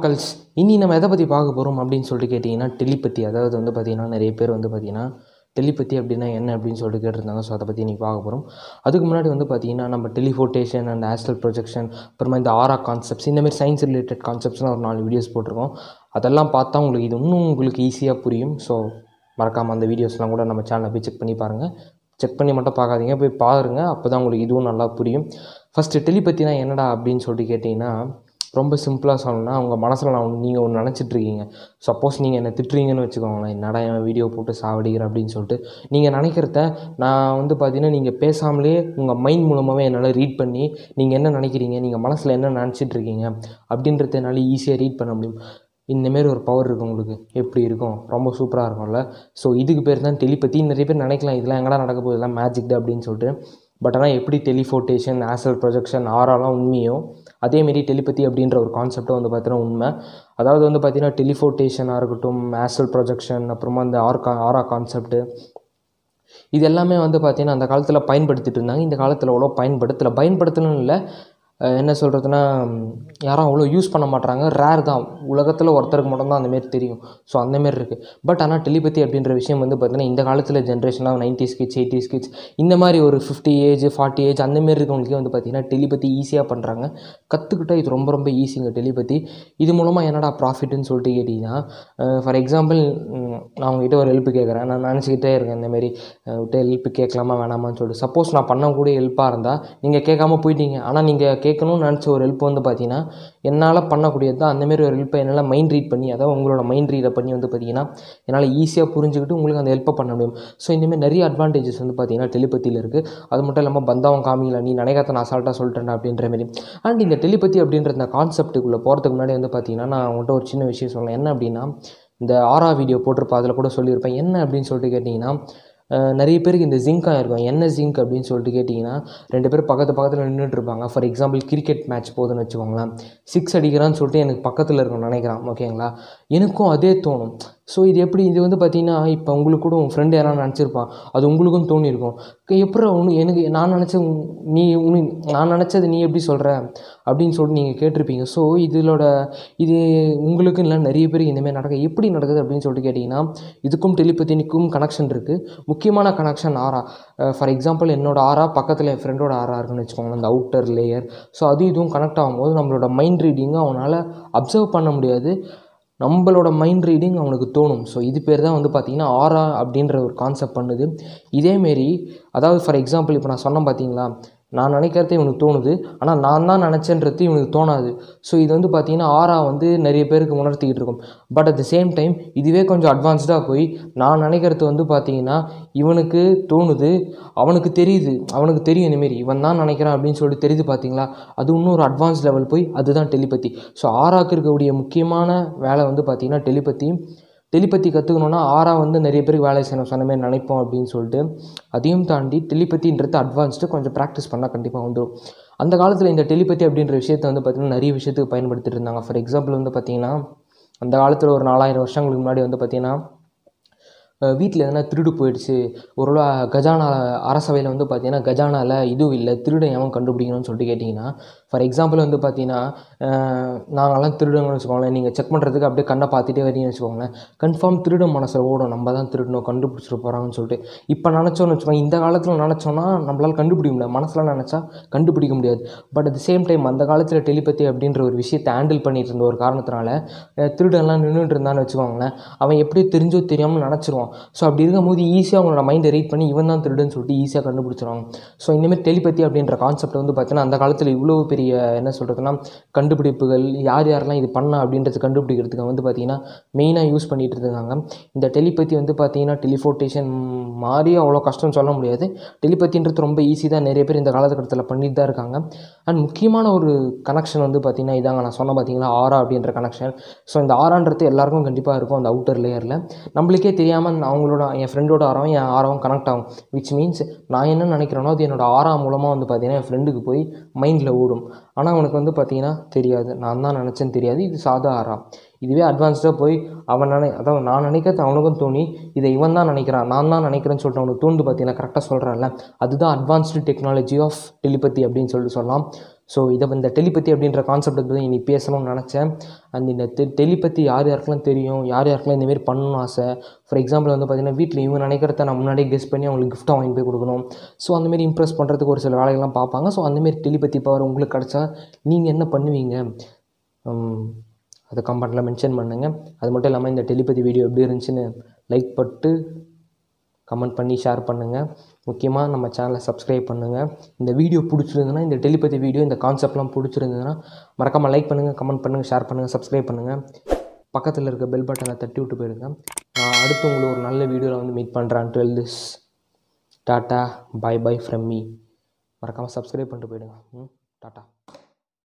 மக்கள்ஸ் இனி நம்ம எதை பற்றி பார்க்க போகிறோம் அப்படின்னு சொல்லிட்டு கேட்டிங்கன்னா டெலிபத்தி அதாவது வந்து பார்த்திங்கன்னா நிறைய பேர் வந்து பார்த்திங்கன்னா டெலிபத்தி அப்படின்னா என்ன அப்படின்னு சொல்லிட்டு கேட்டிருந்தாங்க ஸோ அதை பற்றி இன்றைக்கி பார்க்க போகிறோம் அதுக்கு முன்னாடி வந்து பார்த்திங்கன்னா நம்ம டெலிஃபோட்டேஷன் அண்ட் ஆஸ்டல் ப்ரொஜெக்ஷன் அப்புறமா இந்த ஆரா கான்செப்ட்ஸ் இந்தமாரி சயின்ஸ் ரிலேட்டட் கான்செப்ட்ஸ்லாம் ஒரு நாலு வீடியோஸ் போட்டிருக்கோம் அதெல்லாம் பார்த்தா உங்களுக்கு இது இன்னும் உங்களுக்கு ஈஸியாக புரியும் ஸோ மறக்காமல் அந்த வீடியோஸ்லாம் கூட நம்ம சேனலை போய் செக் பண்ணி பாருங்கள் செக் பண்ணி மட்டும் பார்க்காதீங்க போய் பாருங்கள் அப்போ தான் உங்களுக்கு இதுவும் நல்லா புரியும் ஃபஸ்ட்டு டெலிபத்தினா என்னடா அப்படின்னு சொல்லிட்டு கேட்டிங்கன்னா ரொம்ப சிம்பிளாக சொல்லணும்னா உங்கள் மனசில் நான் நீங்கள் ஒன்று நினச்சிட்ருக்கீங்க சப்போஸ் நீங்கள் என்னை திட்டுறீங்கன்னு வச்சுக்கோங்களேன் என்னடா என் வீடியோ போட்டு சாவடிக்கிற அப்படின்னு சொல்லிட்டு நீங்கள் நினைக்கிறத நான் வந்து பார்த்தீங்கன்னா நீங்கள் பேசாமலே உங்கள் மைண்ட் மூலமாகவே என்னால் ரீட் பண்ணி நீங்கள் என்ன நினைக்கிறீங்க நீங்கள் மனசில் என்ன நினச்சிட்ருக்கீங்க அப்படின்றத என்னால் ஈஸியாக ரீட் பண்ண முடியும் இந்தமாரி ஒரு பவர் இருக்குது உங்களுக்கு எப்படி இருக்கும் ரொம்ப சூப்பராக இருக்கும்ல ஸோ இதுக்கு பேர் தான் டெலிபத்தி நிறைய பேர் நினைக்கலாம் இதெல்லாம் எங்கடா நடக்க போகுது இதெல்லாம் மேஜிக்டு அப்படின்னு சொல்லிட்டு பட் ஆனால் எப்படி டெலிஃபோட்டேஷன் ஆசல் ப்ரொஜெக்ஷன் ஆறாலாம் உண்மையோ அதேமாரி டெலிபதி அப்படின்ற ஒரு கான்செப்டும் வந்து பார்த்தீங்கன்னா உண்மை அதாவது வந்து பார்த்தீங்கன்னா டெலிஃபோட்டேஷனாக இருக்கட்டும் ஆசல் ப்ரொஜெக்ஷன் அப்புறமா அந்த ஆர் கா ஆரா கான்செப்ட்டு இது எல்லாமே வந்து பார்த்திங்கன்னா அந்த காலத்தில் பயன்படுத்திட்டு இருந்தாங்க இந்த காலத்தில் அவ்வளோ பயன்படுத்தலை பயன்படுத்தணும்னு இல்லை என்ன சொல்கிறதுன்னா யாரும் அவ்வளோ யூஸ் பண்ண மாட்றாங்க ரேர் தான் உலகத்தில் ஒருத்தருக்கு மட்டும்தான் அந்தமாரி தெரியும் ஸோ அந்தமாரி இருக்குது பட் ஆனால் டெலிபதி அப்படின்ற விஷயம் வந்து பார்த்திங்கன்னா இந்த காலத்தில் ஜென்ரேஷனாக நைன்டிஸ் கிட்ஸ் எயிட்டிஸ் கிட்ஸ் இந்த மாதிரி ஒரு ஃபிஃப்டி ஏஜ் ஃபார்ட்டி ஏஜ் அந்தமாரி இருக்கவங்களுக்கே வந்து பார்த்திங்கன்னா டெலிபதி ஈஸியாக பண்ணுறாங்க கற்றுக்கிட்டால் இது ரொம்ப ரொம்ப ஈஸிங்க டெலிபதி இது மூலமாக என்னடா ப்ராஃபிட்னு சொல்லிட்டு கேட்டிங்கன்னா ஃபார் எக்ஸாம்பிள் நான் உங்ககிட்ட ஒரு ஹெல்ப் கேட்குறேன் நான் நினச்சிக்கிட்டே இருக்கேன் இந்தமாரி விட்டு ஹெல்ப் கேட்கலாமா வேணாமான்னு சொல்லிட்டு சப்போஸ் நான் பண்ணக்கூடிய ஹெல்ப்பாக இருந்தால் நீங்கள் கேட்காம போயிட்டீங்க ஆனால் நீங்கள் கே கேட்கணும்னு நினச்ச ஒரு ஹெல்ப் வந்து பார்த்தீங்கன்னா என்னால் பண்ணக்கூடியது தான் அந்தமாரி ஒரு ஹெல்ப்பை என்னால் மைண்ட் ரீட் பண்ணி அதாவது உங்களோட மைண்ட் ரீடை பண்ணி வந்து பார்த்தீங்கன்னா என்னால் ஈஸியாக புரிஞ்சுக்கிட்டு உங்களுக்கு அந்த ஹெல்ப்பை பண்ண முடியும் ஸோ இந்தமாதிரி நிறைய அட்வான்டேஜஸ் வந்து பார்த்தீங்கன்னா டெலிபத்தியில் இருக்குது அது மட்டும் இல்லாமல் பந்தாவும் காமிங்களா நீ நினைக்காத நான் அசால்ட்டாக சொல்லிட்டேன் அப்படின்ற மாரி அண்ட் இந்த டெலிபத்தி அப்படின்ற அந்த கான்செப்ட்டுக்குள்ளே போகிறதுக்கு முன்னாடி வந்து பார்த்தீங்கன்னா நான் உங்கள்கிட்ட ஒரு சின்ன விஷயம் சொன்னேன் என்ன அப்படின்னா இந்த ஆரா வீடியோ போட்டிருப்பா அதில் கூட சொல்லியிருப்பேன் என்ன அப்படின்னு சொல்லிட்டு கேட்டிங்கன்னா நிறைய பேருக்கு இந்த ஜிங்காக இருக்கும் என்ன ஜிங்க் அப்படின்னு சொல்லிட்டு கேட்டிங்கன்னா ரெண்டு பேரும் பக்கத்து பக்கத்தில் இருப்பாங்க ஃபார் எக்ஸாம்பிள் கிரிக்கெட் மேட்ச் போதுன்னு வச்சுக்கோங்களேன் சிக்ஸ் அடிக்கிறான்னு சொல்லிட்டு எனக்கு பக்கத்தில் இருக்கணும்னு நினைக்கிறான் ஓகேங்களா எனக்கும் அதே தோணும் ஸோ இது எப்படி இது வந்து பார்த்தீங்கன்னா இப்போ உங்களுக்கு கூட உன் ஃப்ரெண்டு யாராவது நினச்சிருப்பான் அது உங்களுக்கும் தோணியிருக்கும் எப்படா ஒன்று எனக்கு நான் நினச்ச நீ உன் நான் நினச்சது நீ எப்படி சொல்கிற அப்படின்னு சொல்லிட்டு நீங்கள் கேட்டிருப்பீங்க ஸோ இதிலோட இது உங்களுக்கு இல்லை நிறைய பேருக்கு இந்தமாதிரி நடக்க எப்படி நடக்குது அப்படின்னு சொல்லிட்டு கேட்டிங்கன்னா இதுக்கும் டெலிபத்தினிக்கும் கனெக்ஷன் இருக்குது முக்கியமான கனெக்ஷன் ஆரா ஃபார் எக்ஸாம்பிள் என்னோடய ஆரா பக்கத்தில் என் ஃப்ரெண்டோட ஆரா இருக்குன்னு வச்சுக்கோங்களேன் அந்த அவுட்டர் லேயர் ஸோ அது இதுவும் கனெக்ட் ஆகும்போது நம்மளோட மைண்ட் ரீடிங்கை அவனால் அப்சர்வ் பண்ண முடியாது நம்மளோட மைண்ட் ரீடிங் அவனுக்கு தோணும் ஸோ இது பேர் தான் வந்து பார்த்திங்கன்னா ஆரா அப்படின்ற ஒரு கான்செப்ட் பண்ணுது இதேமாரி அதாவது ஃபார் எக்ஸாம்பிள் இப்போ நான் சொன்னேன் பார்த்தீங்களா நான் நினைக்கிறதே இவனுக்கு தோணுது ஆனால் நான் தான் நினச்சேன்றது இவனுக்கு தோணாது ஸோ இது வந்து பார்த்திங்கன்னா ஆறாக வந்து நிறைய பேருக்கு உணர்த்திக்கிட்டு இருக்கும் but at the same time இதுவே கொஞ்சம் அட்வான்ஸ்டாக போய் நான் நினைக்கிறது வந்து பார்த்திங்கன்னா இவனுக்கு தோணுது அவனுக்கு தெரியுது அவனுக்கு தெரியும் இனிமாரி இவன் தான் நினைக்கிறான் அப்படின்னு சொல்லிட்டு தெரியுது பார்த்தீங்களா அது இன்னும் ஒரு அட்வான்ஸ் லெவல் போய் அதுதான் டெலிபத்தி ஸோ ஆறாக்கு இருக்கக்கூடிய முக்கியமான வேலை வந்து பார்த்திங்கன்னா டெலிபத்தி டெலிபத்தி கற்றுக்கணுன்னா ஆறாக வந்து நிறைய பேருக்கு வேலை செய்யணும் சொன்ன மாதிரி நினைப்போம் அப்படின்னு சொல்லிட்டு அதையும் தாண்டி டெலிபத்தின்றது அட்வான்ஸ்டு கொஞ்சம் ப்ராக்டிஸ் பண்ணால் கண்டிப்பாக வந்துடும் அந்த காலத்தில் இந்த டெலிபத்தி அப்படின்ற விஷயத்தை வந்து பார்த்திங்கன்னா நிறைய விஷயத்துக்கு பயன்படுத்திட்டு இருந்தாங்க ஃபார் எக்ஸாம்பிள் வந்து பார்த்திங்கன்னா அந்த காலத்தில் ஒரு நாலாயிரம் வருஷங்களுக்கு முன்னாடி வந்து பார்த்திங்கன்னா வீட்டில் எதனா திருடு போயிடுச்சு ஒருவேளை கஜானா அரசவையில் வந்து பார்த்தீங்கன்னா கஜானாவில் இதுவும் இல்லை திருடன் எவன் கண்டுபிடிக்கணும்னு சொல்லிட்டு கேட்டிங்கன்னா ஃபார் எக்ஸாம்பிள் வந்து பார்த்தீங்கன்னா நாங்களாம் திருடுங்கன்னு வச்சுக்கோங்களேன் நீங்கள் செக் பண்ணுறதுக்கு அப்படியே கண்ணை பார்த்துட்டே வரீங்கன்னு வச்சுக்கோங்களேன் கன்ஃபார்ம் திருடன் மனசில் ஓடும் நம்ம தான் திருடணும் கண்டுபிடிச்சிட்டு போகிறாங்கன்னு சொல்லிட்டு இப்போ நினச்சோன்னு வச்சுக்கோங்க இந்த காலத்தில் நினச்சோன்னா நம்மளால் கண்டுபிடிக்க முடியாது மனசில் நினச்சா கண்டுபிடிக்க முடியாது பட் அட் சேம் டைம் அந்த காலத்தில் டெலிபத்தி அப்படின்ற ஒரு விஷயத்தை ஹேண்டில் பண்ணிட்டு இருந்த ஒரு காரணத்தினால திருடெல்லாம் நின்றுட்டு இருந்தான்னு வச்சுக்கோங்களேன் அவன் எப்படி தெரிஞ்சோ தெரியாமல் நினச்சிருவான் ஸோ அப்படி இருக்கும்போது ஈஸியாக அவங்களோட மைண்டை ரீட் பண்ணி இவன் தான் திருடுன்னு சொல்லிட்டு ஈஸியாக கண்டுபிடிச்சிடும் ஸோ இந்தமாதிரி டெலிபதி அப்படின்ற கான்செப்ட் வந்து பார்த்தீங்கன்னா அந்த காலத்தில் இவ்வளோ பெரிய என்ன சொல்கிறதுனா கண்டுபிடிப்புகள் யார் யாரெல்லாம் இது பண்ணா அப்படின்றது கண்டுபிடிக்கிறதுக்கு வந்து பார்த்திங்கன்னா மெயினாக யூஸ் பண்ணிகிட்டு இருந்தாங்க இந்த டெலிபதி வந்து பார்த்திங்கன்னா டெலிஃபோர்டேஷன் மாதிரி அவ்வளோ கஷ்டம்னு சொல்ல முடியாது டெலிபத்தின்றது ரொம்ப ஈஸி தான் நிறைய பேர் இந்த காலகட்டத்தில் பண்ணிட்டு தான் இருக்காங்க அண்ட் முக்கியமான ஒரு கனெக்ஷன் வந்து பார்த்திங்கன்னா இதாங்க நான் சொன்ன பார்த்திங்கன்னா ஆரா அப்படின்ற கனெக்ஷன் ஸோ இந்த ஆரான்றது எல்லாருக்கும் கண்டிப்பாக இருக்கும் அந்த அவுட்டர் லேயரில் நம்மளுக்கே தெரியாமல் அவங்களோட என் ஃப்ரெண்டோட ஆரம் என் ஆரம் கனெக்ட் ஆகும் விச் மீன்ஸ் நான் என்ன நினைக்கிறேனோ அது என்னோடய ஆறாம் மூலமாக வந்து பார்த்திங்கன்னா என் ஃப்ரெண்டுக்கு போய் மைண்டில் ஓடும் ஆனால் அவனுக்கு வந்து பார்த்திங்கன்னா தெரியாது நான் தான் நினச்சேன்னு தெரியாது இது சாதா ஆறா இதுவே அட்வான்ஸ்டாக போய் அவன் நினை அதாவது நான் நினைக்கிறது அவனுக்கும் தோணி இதை இவன் தான் நினைக்கிறான் நான் தான் நினைக்கிறேன்னு சொல்லிட்டு அவனுக்கு தோண்டு பார்த்தீங்கன்னா கரெக்டாக சொல்கிறான்ல அதுதான் அட்வான்ஸ்டு டெக்னாலஜி ஆஃப் டெலிபத்தி அப்படின்னு சொல்லிட்டு சொல்லலாம் ஸோ இதை இந்த டெலிபதி அப்படின்ற கான்செப்ட் பற்றி இன்றைக்கி பேசணும்னு நினச்சேன் அந்த இந்த டெ டெலிபதி யார் யாருக்கெல்லாம் தெரியும் யார் யாருக்கெல்லாம் இந்தமாரி பண்ணணும்னு ஆசை ஃபார் எக்ஸாம்பிள் வந்து பார்த்திங்கன்னா வீட்டில் இவங்க நினைக்கிறத நான் முன்னாடியே கெஸ் பண்ணி அவங்களுக்கு கிஃப்ட்டாக வாங்கி போய் கொடுக்கணும் ஸோ அந்தமாரி இம்ப்ரெஸ் பண்ணுறதுக்கு ஒரு சில வேலைகள்லாம் பார்ப்பாங்க ஸோ அந்தமாரி டெலிபதி பவர் உங்களுக்கு கிடச்சா நீங்கள் என்ன பண்ணுவீங்க அதை கம்பெனியில் மென்ஷன் பண்ணுங்கள் அது மட்டும் இல்லாமல் இந்த டெலிபதி வீடியோ எப்படி இருந்துச்சுன்னு லைக் பட்டு கமெண்ட் பண்ணி ஷேர் பண்ணுங்கள் முக்கியமாக நம்ம சேனலை சப்ஸ்கிரைப் பண்ணுங்கள் இந்த வீடியோ பிடிச்சிருந்ததுன்னா இந்த டெலிபதி வீடியோ இந்த கான்செப்ட்லாம் பிடிச்சிருந்ததுன்னா மறக்காமல் லைக் பண்ணுங்கள் கமெண்ட் பண்ணுங்கள் ஷேர் பண்ணுங்கள் சப்ஸ்கிரைப் பண்ணுங்கள் பக்கத்தில் இருக்க பெல் பட்டனை தட்டி விட்டு போயிருங்க நான் அடுத்து உங்களை ஒரு நல்ல வீடியோவில் வந்து மீட் பண்ணுறேன் டுவெல் திஸ் டாட்டா பாய் பாய் ஃப்ரம் மீ மறக்காமல் சப்ஸ்கிரைப் பண்ணிட்டு போயிடுங்க ம் டாட்டா